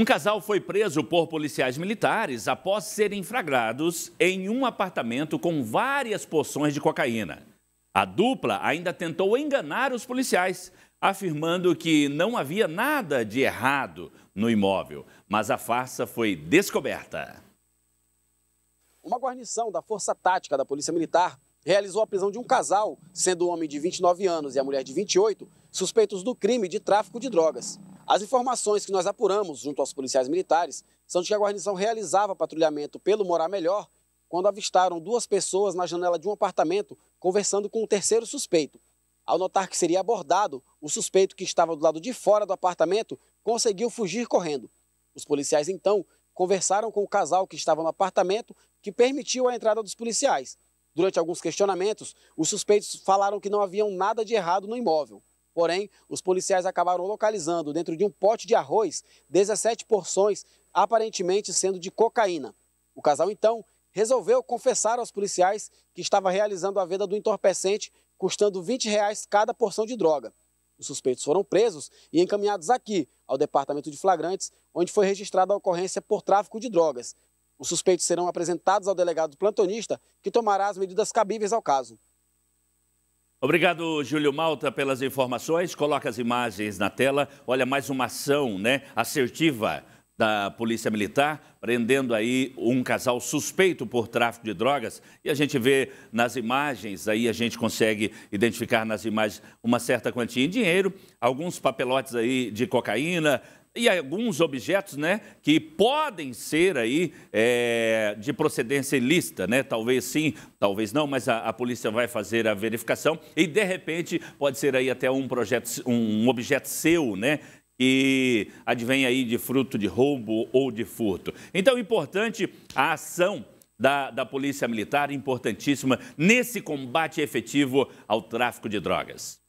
Um casal foi preso por policiais militares após serem flagrados em um apartamento com várias porções de cocaína. A dupla ainda tentou enganar os policiais, afirmando que não havia nada de errado no imóvel, mas a farsa foi descoberta. Uma guarnição da Força Tática da Polícia Militar realizou a prisão de um casal, sendo o homem de 29 anos e a mulher de 28, suspeitos do crime de tráfico de drogas. As informações que nós apuramos junto aos policiais militares são de que a guarnição realizava patrulhamento pelo Morar Melhor quando avistaram duas pessoas na janela de um apartamento conversando com um terceiro suspeito. Ao notar que seria abordado, o suspeito que estava do lado de fora do apartamento conseguiu fugir correndo. Os policiais então conversaram com o casal que estava no apartamento, que permitiu a entrada dos policiais. Durante alguns questionamentos, os suspeitos falaram que não haviam nada de errado no imóvel. Porém, os policiais acabaram localizando dentro de um pote de arroz 17 porções, aparentemente sendo de cocaína. O casal então resolveu confessar aos policiais que estava realizando a venda do entorpecente, custando 20 reais cada porção de droga. Os suspeitos foram presos e encaminhados aqui, ao Departamento de Flagrantes, onde foi registrada a ocorrência por tráfico de drogas. Os suspeitos serão apresentados ao delegado plantonista, que tomará as medidas cabíveis ao caso. Obrigado, Júlio Malta, pelas informações. Coloca as imagens na tela. Olha, mais uma ação né, assertiva da Polícia Militar, prendendo aí um casal suspeito por tráfico de drogas. E a gente vê nas imagens, aí a gente consegue identificar nas imagens uma certa quantia em dinheiro, alguns papelotes aí de cocaína, e alguns objetos né, que podem ser aí é, de procedência ilícita, né? Talvez sim, talvez não, mas a, a, polícia vai fazer a verificação e de repente pode ser aí até um projeto, um objeto seu, né? Que advém aí de fruto de roubo ou de furto. Então, importante a ação da, da Polícia Militar, importantíssima nesse combate efetivo ao tráfico de drogas.